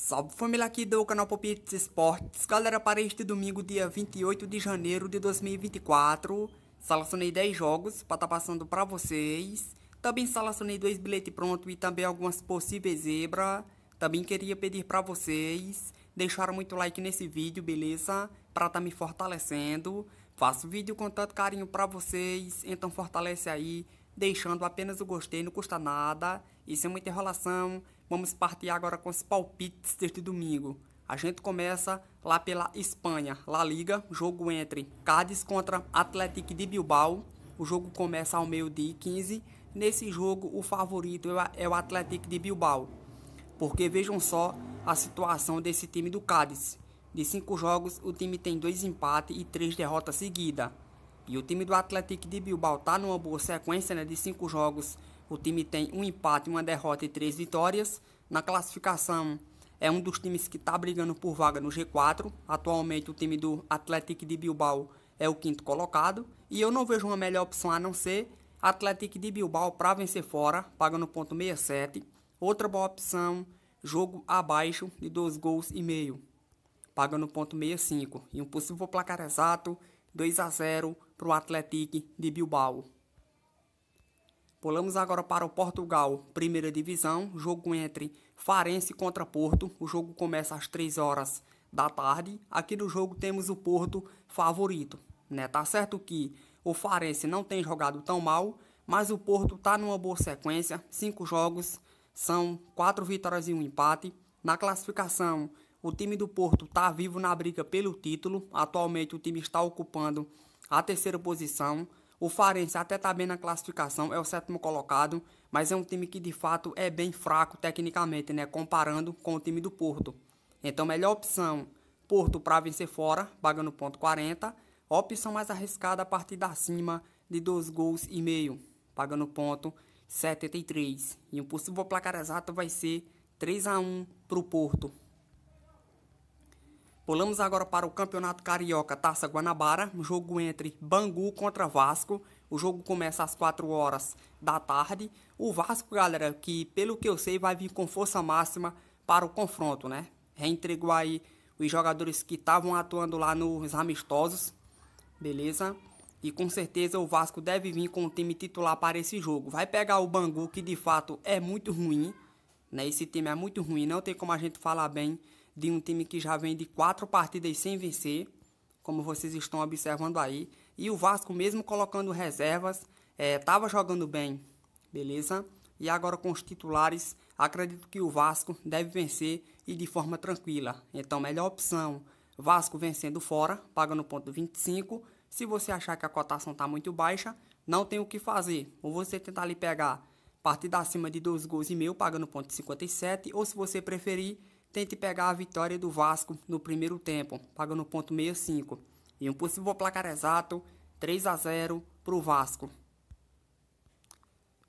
Salve família aqui do canal Popits Esportes. Galera, para este domingo, dia 28 de janeiro de 2024, selecionei 10 jogos para estar tá passando para vocês. Também selecionei dois bilhetes pronto e também algumas possíveis zebra. Também queria pedir para vocês deixar muito like nesse vídeo, beleza? Para estar tá me fortalecendo. Faço vídeo com tanto carinho para vocês, então fortalece aí, deixando apenas o gostei, não custa nada. Isso é muita enrolação. Vamos partir agora com os palpites deste domingo. A gente começa lá pela Espanha, La Liga, jogo entre Cádiz contra Atlético de Bilbao. O jogo começa ao meio-dia e 15. Nesse jogo, o favorito é o Atlético de Bilbao. Porque vejam só a situação desse time do Cádiz. De cinco jogos, o time tem dois empates e três derrotas seguidas. E o time do Atlético de Bilbao está numa boa sequência né, de cinco jogos o time tem um empate, uma derrota e três vitórias. Na classificação, é um dos times que está brigando por vaga no G4. Atualmente, o time do Atlético de Bilbao é o quinto colocado. E eu não vejo uma melhor opção a não ser Atlético de Bilbao para vencer fora, pagando ponto 67. Outra boa opção, jogo abaixo de dois gols e meio, pagando ponto 65. E um possível placar exato, 2 a 0 para o Atlético de Bilbao. Pulamos agora para o Portugal, primeira divisão, jogo entre Farense contra Porto. O jogo começa às 3 horas da tarde. Aqui no jogo temos o Porto favorito, né? Tá certo que o Farense não tem jogado tão mal, mas o Porto tá numa boa sequência, cinco jogos, são quatro vitórias e um empate. Na classificação, o time do Porto tá vivo na briga pelo título. Atualmente o time está ocupando a terceira posição o Farense até está bem na classificação, é o sétimo colocado, mas é um time que de fato é bem fraco tecnicamente, né? Comparando com o time do Porto. Então, melhor opção: Porto para vencer fora, pagando ponto 40. Opção mais arriscada a partir da cima de 2 gols e meio, pagando ponto 73. E um possível placar exato vai ser 3 a 1 para o Porto. Pulamos agora para o Campeonato Carioca Taça Guanabara, jogo entre Bangu contra Vasco. O jogo começa às 4 horas da tarde. O Vasco, galera, que pelo que eu sei vai vir com força máxima para o confronto, né? Reentregou aí os jogadores que estavam atuando lá nos amistosos, beleza? E com certeza o Vasco deve vir com o time titular para esse jogo. Vai pegar o Bangu, que de fato é muito ruim, né? Esse time é muito ruim, não tem como a gente falar bem de um time que já vem de quatro partidas sem vencer, como vocês estão observando aí. E o Vasco, mesmo colocando reservas, estava é, jogando bem, beleza? E agora com os titulares, acredito que o Vasco deve vencer e de forma tranquila. Então, melhor opção, Vasco vencendo fora, pagando ponto 25. Se você achar que a cotação está muito baixa, não tem o que fazer. Ou você tentar ali pegar partida acima de dois gols e meio, pagando ponto 57. Ou se você preferir, tente pegar a vitória do Vasco no primeiro tempo, pagando ponto 65. E um possível placar exato, 3 a 0 para o Vasco.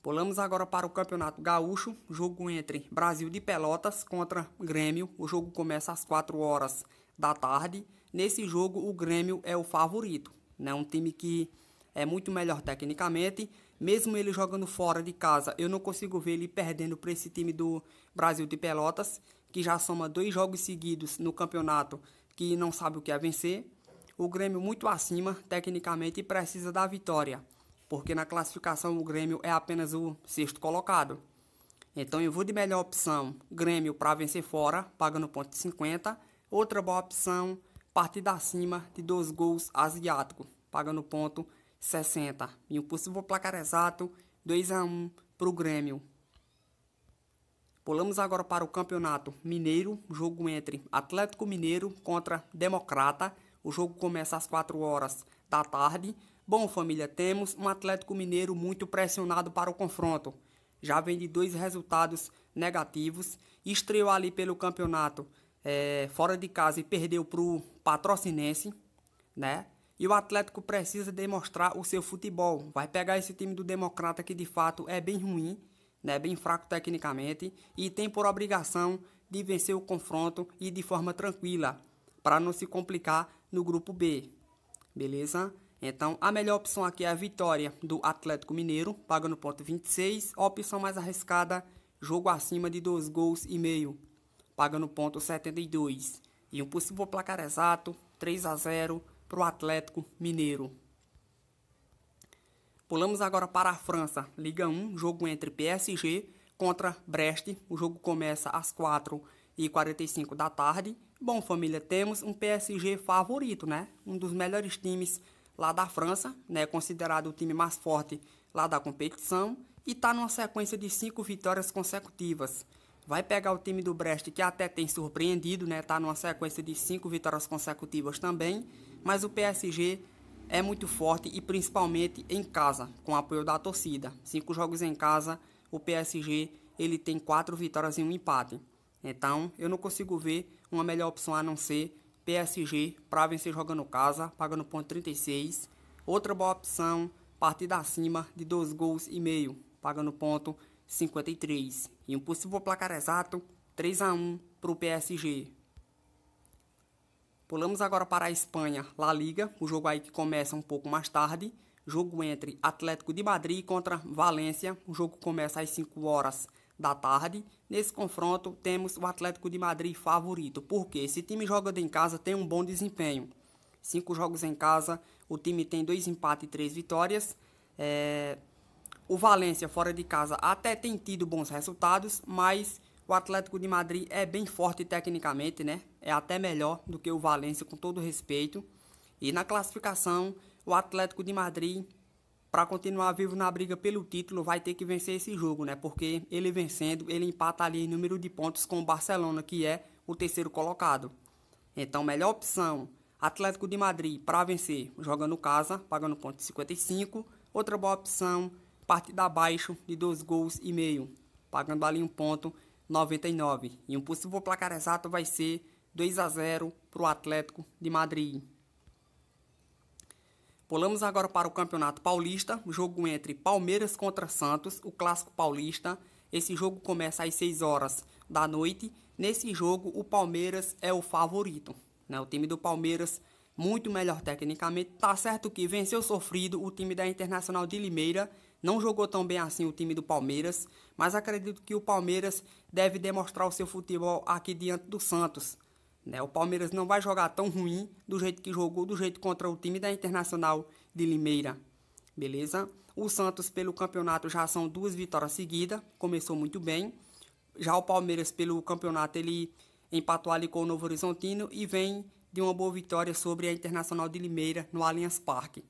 Pulamos agora para o Campeonato Gaúcho, jogo entre Brasil de Pelotas contra Grêmio. O jogo começa às 4 horas da tarde. Nesse jogo, o Grêmio é o favorito. Né? Um time que é muito melhor tecnicamente. Mesmo ele jogando fora de casa, eu não consigo ver ele perdendo para esse time do Brasil de Pelotas que já soma dois jogos seguidos no campeonato que não sabe o que é vencer. O Grêmio muito acima, tecnicamente, precisa da vitória, porque na classificação o Grêmio é apenas o sexto colocado. Então eu vou de melhor opção, Grêmio para vencer fora, pagando ponto 50. Outra boa opção, partida acima de dois gols asiático, pagando ponto 60. E o possível placar exato, 2 a 1 para o Grêmio. Pulamos agora para o Campeonato Mineiro, jogo entre Atlético Mineiro contra Democrata. O jogo começa às 4 horas da tarde. Bom, família, temos um Atlético Mineiro muito pressionado para o confronto. Já vem de dois resultados negativos. Estreou ali pelo campeonato é, fora de casa e perdeu para o Patrocinense, né? E o Atlético precisa demonstrar o seu futebol. Vai pegar esse time do Democrata que de fato é bem ruim né, bem fraco tecnicamente, e tem por obrigação de vencer o confronto e de forma tranquila, para não se complicar no grupo B. Beleza? Então, a melhor opção aqui é a vitória do Atlético Mineiro, pagando ponto 26. A opção mais arriscada, jogo acima de 2 gols e meio, pagando ponto 72. E um possível placar exato, 3 a 0 para o Atlético Mineiro. Pulamos agora para a França, Liga 1, jogo entre PSG contra Brest. O jogo começa às 4h45 da tarde. Bom, família, temos um PSG favorito, né? Um dos melhores times lá da França, né? Considerado o time mais forte lá da competição. E está numa sequência de cinco vitórias consecutivas. Vai pegar o time do Brest, que até tem surpreendido, né? Tá numa sequência de cinco vitórias consecutivas também. Mas o PSG é muito forte e principalmente em casa, com apoio da torcida. Cinco jogos em casa, o PSG ele tem quatro vitórias e um empate. Então, eu não consigo ver uma melhor opção a não ser PSG para vencer jogando casa, pagando ponto 36. Outra boa opção, partida acima de dois gols e meio, pagando ponto 53. E um possível placar exato, 3 a 1 para o PSG. Pulamos agora para a Espanha, La Liga, o jogo aí que começa um pouco mais tarde. Jogo entre Atlético de Madrid contra Valência, o jogo começa às 5 horas da tarde. Nesse confronto temos o Atlético de Madrid favorito, porque esse time jogando em casa tem um bom desempenho. Cinco jogos em casa, o time tem dois empates e três vitórias. É... O Valência fora de casa até tem tido bons resultados, mas o Atlético de Madrid é bem forte tecnicamente, né? É até melhor do que o Valência, com todo respeito. E na classificação, o Atlético de Madrid, para continuar vivo na briga pelo título, vai ter que vencer esse jogo, né? Porque ele vencendo, ele empata ali em número de pontos com o Barcelona, que é o terceiro colocado. Então, melhor opção, Atlético de Madrid para vencer, jogando casa, pagando ponto 55. Outra boa opção, partida abaixo de dois gols e meio, pagando ali um ponto 99. E um possível placar exato vai ser 2 a 0 para o Atlético de Madrid. Pulamos agora para o Campeonato Paulista, jogo entre Palmeiras contra Santos, o clássico paulista. Esse jogo começa às 6 horas da noite. Nesse jogo, o Palmeiras é o favorito. Né? O time do Palmeiras, muito melhor tecnicamente. Tá certo que venceu sofrido o time da Internacional de Limeira não jogou tão bem assim o time do Palmeiras, mas acredito que o Palmeiras deve demonstrar o seu futebol aqui diante do Santos. Né? O Palmeiras não vai jogar tão ruim do jeito que jogou, do jeito contra o time da Internacional de Limeira. Beleza? O Santos, pelo campeonato, já são duas vitórias seguidas, começou muito bem. Já o Palmeiras, pelo campeonato, ele empatou ali com o Novo Horizontino e vem de uma boa vitória sobre a Internacional de Limeira no Allianz Parque.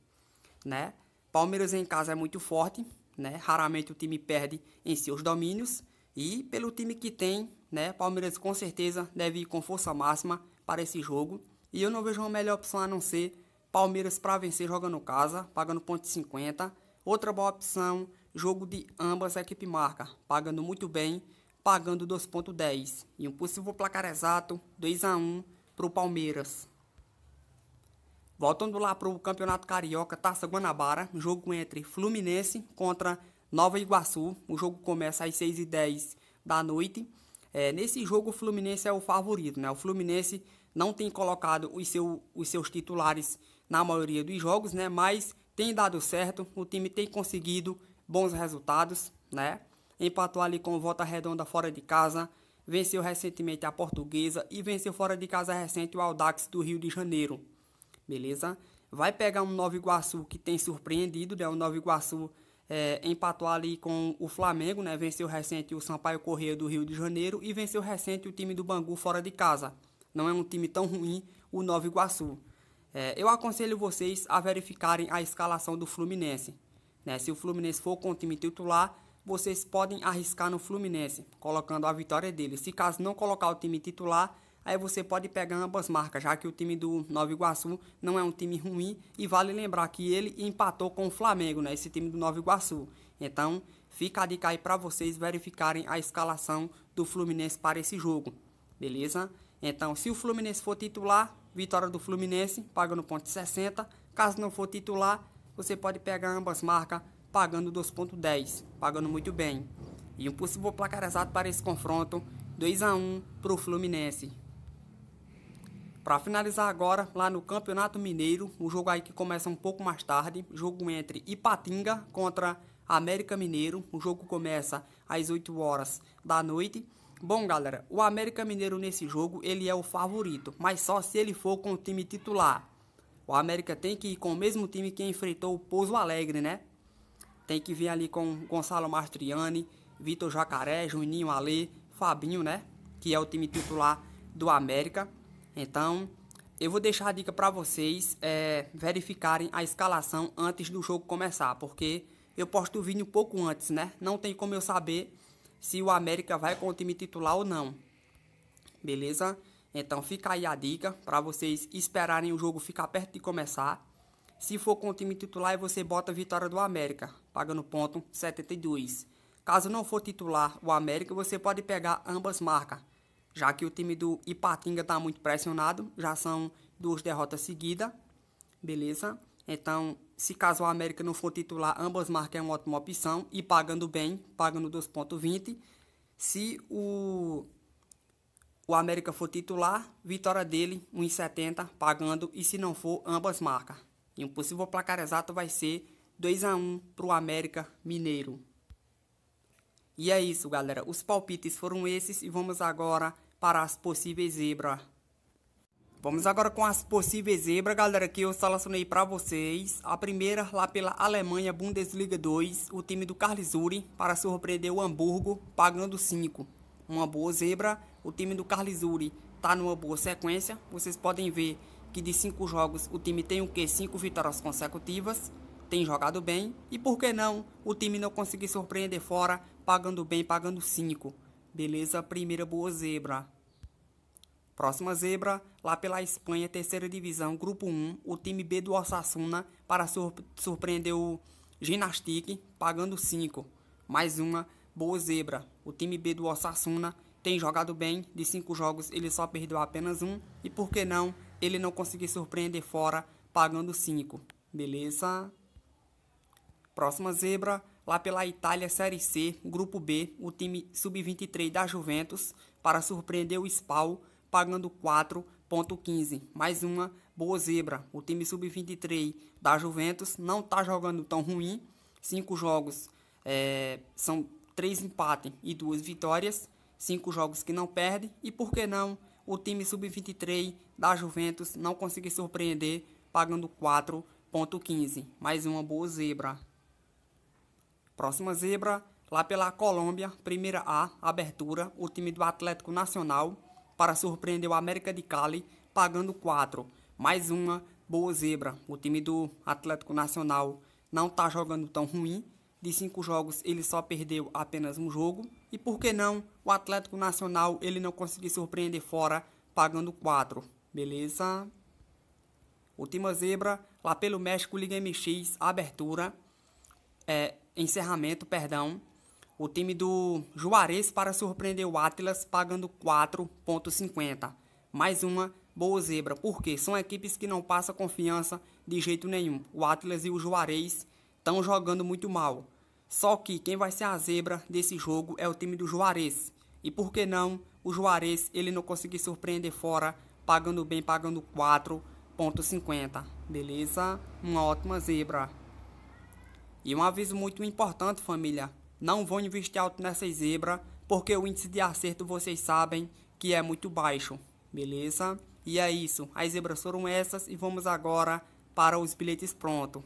Né? Palmeiras em casa é muito forte, né? Raramente o time perde em seus domínios e pelo time que tem, né? Palmeiras com certeza deve ir com força máxima para esse jogo e eu não vejo uma melhor opção a não ser Palmeiras para vencer jogando em casa, pagando ponto 50. Outra boa opção, jogo de ambas a equipe marca, pagando muito bem, pagando 2.10 e um possível placar exato 2 a 1 para o Palmeiras. Voltando lá para o Campeonato Carioca, Taça Guanabara, um jogo entre Fluminense contra Nova Iguaçu. O jogo começa às 6h10 da noite. É, nesse jogo, o Fluminense é o favorito. Né? O Fluminense não tem colocado os, seu, os seus titulares na maioria dos jogos, né? mas tem dado certo. O time tem conseguido bons resultados. Né? Empatou ali com volta redonda fora de casa. Venceu recentemente a Portuguesa e venceu fora de casa recente o Aldax do Rio de Janeiro beleza? Vai pegar um Nova Iguaçu que tem surpreendido, né? O Nova Iguaçu é, empatou ali com o Flamengo, né? Venceu recente o Sampaio Correia do Rio de Janeiro e venceu recente o time do Bangu fora de casa. Não é um time tão ruim o Nova Iguaçu. É, eu aconselho vocês a verificarem a escalação do Fluminense. Né? Se o Fluminense for com o time titular, vocês podem arriscar no Fluminense, colocando a vitória dele. Se caso não colocar o time titular, aí você pode pegar ambas marcas, já que o time do Nova Iguaçu não é um time ruim e vale lembrar que ele empatou com o Flamengo, né, esse time do Nova Iguaçu. Então, fica a dica aí para vocês verificarem a escalação do Fluminense para esse jogo, beleza? Então, se o Fluminense for titular, vitória do Fluminense, pagando 60. Caso não for titular, você pode pegar ambas marcas pagando 2,10, pagando muito bem. E um possível placar exato para esse confronto, 2 a 1 para o Fluminense. Para finalizar agora, lá no Campeonato Mineiro, um jogo aí que começa um pouco mais tarde, jogo entre Ipatinga contra América Mineiro, o jogo começa às 8 horas da noite. Bom, galera, o América Mineiro nesse jogo, ele é o favorito, mas só se ele for com o time titular. O América tem que ir com o mesmo time que enfrentou o Pouso Alegre, né? Tem que vir ali com Gonçalo Mastriani, Vitor Jacaré, Juninho Alê, Fabinho, né? Que é o time titular do América. Então, eu vou deixar a dica para vocês é, verificarem a escalação antes do jogo começar, porque eu posto o vídeo um pouco antes, né? Não tem como eu saber se o América vai com o time titular ou não. Beleza? Então fica aí a dica para vocês esperarem o jogo ficar perto de começar. Se for com o time titular, você bota a vitória do América, pagando ponto 72. Caso não for titular o América, você pode pegar ambas marcas, já que o time do Ipatinga está muito pressionado, já são duas derrotas seguidas, beleza? Então, se caso o América não for titular, ambas marcas é uma ótima opção e pagando bem, pagando 2.20. Se o, o América for titular, vitória dele 1.70 pagando e se não for, ambas marcas. E um possível placar exato vai ser 2 a 1 para o América Mineiro. E é isso, galera. Os palpites foram esses e vamos agora para as possíveis zebras. Vamos agora com as possíveis zebras, galera, que eu selecionei para vocês. A primeira lá pela Alemanha, Bundesliga 2, o time do Carlisuri, para surpreender o Hamburgo, pagando 5. Uma boa zebra, o time do Carlisuri está numa boa sequência. Vocês podem ver que de 5 jogos o time tem o que 5 vitórias consecutivas, tem jogado bem. E por que não o time não conseguir surpreender fora, pagando bem, pagando 5. Beleza, primeira boa zebra. Próxima zebra, lá pela Espanha, terceira divisão, grupo 1, o time B do Osasuna para surpreender o Ginastique, pagando 5. Mais uma boa zebra. O time B do Osasuna tem jogado bem, de 5 jogos ele só perdeu apenas um, e por que não ele não conseguir surpreender fora, pagando 5. Beleza? Próxima zebra, Lá pela Itália, Série C, Grupo B, o time sub-23 da Juventus, para surpreender o Spal, pagando 4,15. Mais uma boa zebra. O time sub-23 da Juventus não está jogando tão ruim. Cinco jogos é, são três empates e duas vitórias. Cinco jogos que não perde. E por que não o time sub-23 da Juventus não conseguir surpreender, pagando 4,15. Mais uma boa zebra. Próxima zebra, lá pela Colômbia, primeira A, abertura, o time do Atlético Nacional para surpreender o América de Cali, pagando 4. Mais uma boa zebra. O time do Atlético Nacional não está jogando tão ruim. De cinco jogos, ele só perdeu apenas um jogo. E por que não o Atlético Nacional ele não conseguiu surpreender fora, pagando 4. Beleza? Última zebra, lá pelo México, Liga MX, abertura. É, encerramento, perdão, o time do Juarez para surpreender o Atlas pagando 4.50. Mais uma boa zebra, porque são equipes que não passam confiança de jeito nenhum. O Atlas e o Juarez estão jogando muito mal. Só que quem vai ser a zebra desse jogo é o time do Juarez. E por que não o Juarez ele não conseguir surpreender fora, pagando bem, pagando 4.50. Beleza? Uma ótima zebra. E um aviso muito importante, família: não vão investir alto nessa zebra porque o índice de acerto vocês sabem que é muito baixo, beleza? E é isso, as zebras foram essas e vamos agora para os bilhetes pronto.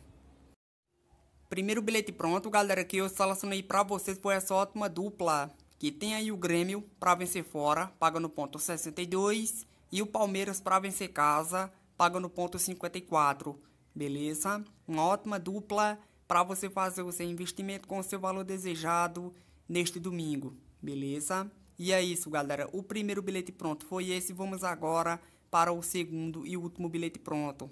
Primeiro bilhete pronto, galera, que eu selecionei para vocês foi essa ótima dupla, que tem aí o Grêmio para vencer fora, paga no ponto 62, e o Palmeiras para vencer casa, paga no ponto 54, beleza? Uma ótima dupla para você fazer o seu investimento com o seu valor desejado neste domingo, beleza? E é isso, galera. O primeiro bilhete pronto foi esse. Vamos agora para o segundo e último bilhete pronto.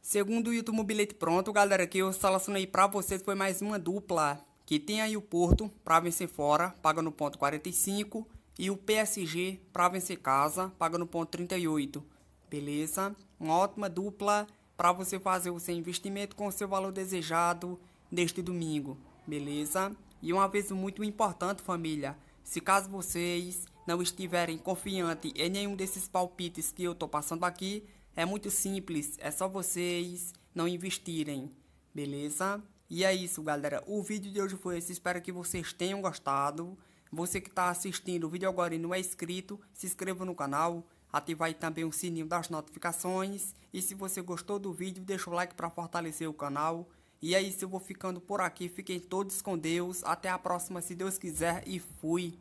Segundo e último bilhete pronto, galera, que eu selecionei para vocês foi mais uma dupla que tem aí o Porto para vencer fora, paga no ponto 45 e o PSG para vencer casa, paga no ponto 38. Beleza? Uma ótima dupla para você fazer o seu investimento com o seu valor desejado neste domingo, beleza? E um aviso muito importante, família. Se caso vocês não estiverem confiante em nenhum desses palpites que eu tô passando aqui, é muito simples, é só vocês não investirem, beleza? E é isso, galera. O vídeo de hoje foi esse. Espero que vocês tenham gostado. Você que está assistindo o vídeo agora e não é inscrito, se inscreva no canal Ativa aí também o sininho das notificações. E se você gostou do vídeo, deixa o like para fortalecer o canal. E é isso, eu vou ficando por aqui. Fiquem todos com Deus. Até a próxima, se Deus quiser. E fui.